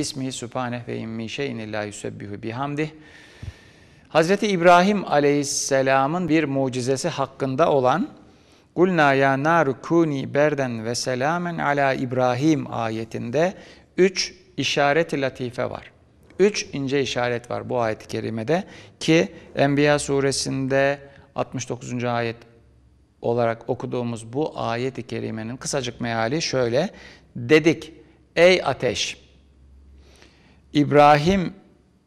Bismihi Sübhaneh ve immi şeyin illa bihamdih. Hazreti İbrahim aleyhisselamın bir mucizesi hakkında olan Kulna ya naru kuni berden ve selamen ala İbrahim ayetinde üç işaret-i latife var. Üç ince işaret var bu ayet-i kerimede ki Enbiya suresinde 69. ayet olarak okuduğumuz bu ayet-i kerimenin kısacık meali şöyle. Dedik ey ateş İbrahim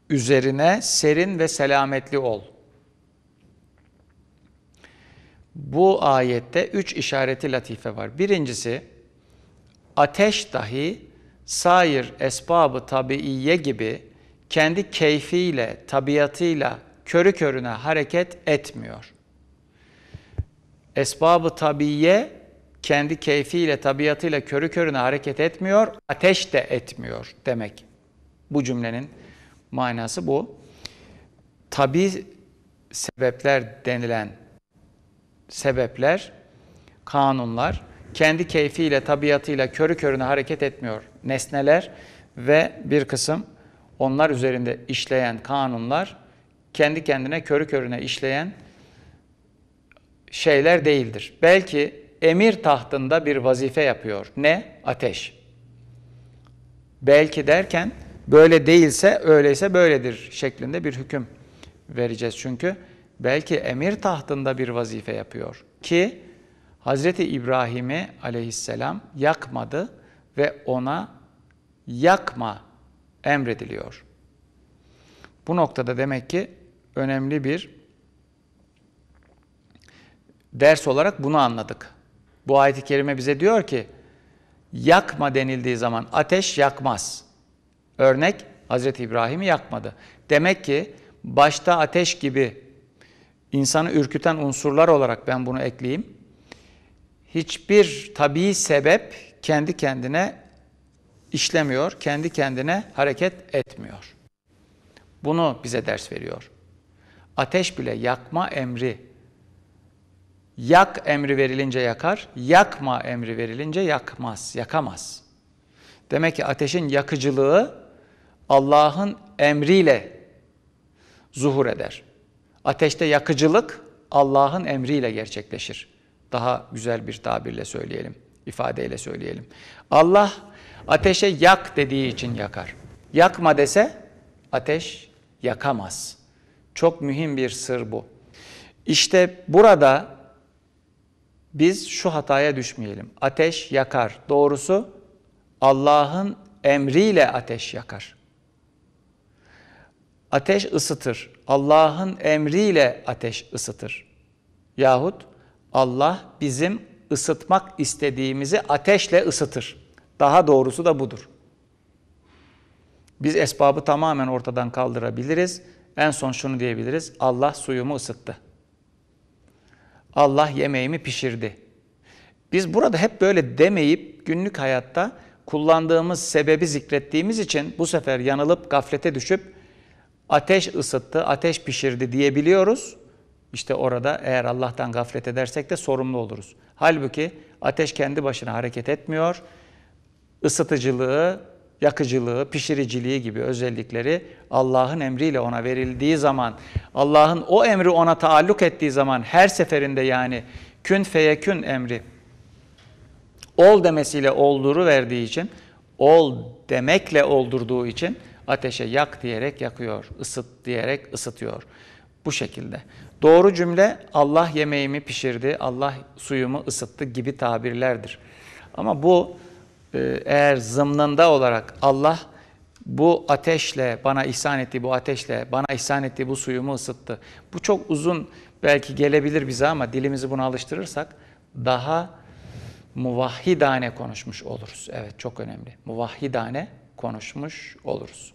üzerine serin ve selametli ol. Bu ayette üç işareti latife var. Birincisi, ateş dahi sair esbabı tabiiye gibi kendi keyfiyle, tabiatıyla körü körüne hareket etmiyor. Esbabı tabiiye kendi keyfiyle, tabiatıyla körü körüne hareket etmiyor, ateş de etmiyor demek. Bu cümlenin manası bu. Tabi sebepler denilen sebepler, kanunlar kendi keyfiyle, tabiatıyla körü körüne hareket etmiyor. Nesneler ve bir kısım onlar üzerinde işleyen kanunlar kendi kendine körü körüne işleyen şeyler değildir. Belki emir tahtında bir vazife yapıyor. Ne? Ateş. Belki derken böyle değilse öyleyse böyledir şeklinde bir hüküm vereceğiz. Çünkü belki emir tahtında bir vazife yapıyor ki Hazreti İbrahim'i aleyhisselam yakmadı ve ona yakma emrediliyor. Bu noktada demek ki önemli bir ders olarak bunu anladık. Bu ayet-i kerime bize diyor ki yakma denildiği zaman ateş yakmaz. Örnek Hazreti İbrahim'i yakmadı. Demek ki başta ateş gibi insanı ürküten unsurlar olarak ben bunu ekleyeyim. Hiçbir tabii sebep kendi kendine işlemiyor, kendi kendine hareket etmiyor. Bunu bize ders veriyor. Ateş bile yakma emri, yak emri verilince yakar, yakma emri verilince yakmaz, yakamaz. Demek ki ateşin yakıcılığı Allah'ın emriyle zuhur eder. Ateşte yakıcılık Allah'ın emriyle gerçekleşir. Daha güzel bir tabirle söyleyelim, ifadeyle söyleyelim. Allah ateşe yak dediği için yakar. Yakma dese ateş yakamaz. Çok mühim bir sır bu. İşte burada biz şu hataya düşmeyelim. Ateş yakar. Doğrusu Allah'ın emriyle ateş yakar ateş ısıtır. Allah'ın emriyle ateş ısıtır. Yahut Allah bizim ısıtmak istediğimizi ateşle ısıtır. Daha doğrusu da budur. Biz esbabı tamamen ortadan kaldırabiliriz. En son şunu diyebiliriz. Allah suyumu ısıttı. Allah yemeğimi pişirdi. Biz burada hep böyle demeyip günlük hayatta kullandığımız sebebi zikrettiğimiz için bu sefer yanılıp gaflete düşüp ateş ısıttı, ateş pişirdi diyebiliyoruz. İşte orada eğer Allah'tan gaflet edersek de sorumlu oluruz. Halbuki ateş kendi başına hareket etmiyor. Isıtıcılığı, yakıcılığı, pişiriciliği gibi özellikleri Allah'ın emriyle ona verildiği zaman, Allah'ın o emri ona taalluk ettiği zaman her seferinde yani kün feyekün emri ol demesiyle olduru verdiği için, ol demekle oldurduğu için ateşe yak diyerek yakıyor, ısıt diyerek ısıtıyor. Bu şekilde. Doğru cümle Allah yemeğimi pişirdi, Allah suyumu ısıttı gibi tabirlerdir. Ama bu e, eğer zımnında olarak Allah bu ateşle bana ihsan etti, bu ateşle bana ihsan etti, bu suyumu ısıttı. Bu çok uzun belki gelebilir bize ama dilimizi buna alıştırırsak daha muvahhidane konuşmuş oluruz. Evet çok önemli. Muvahhidane konuşmuş oluruz.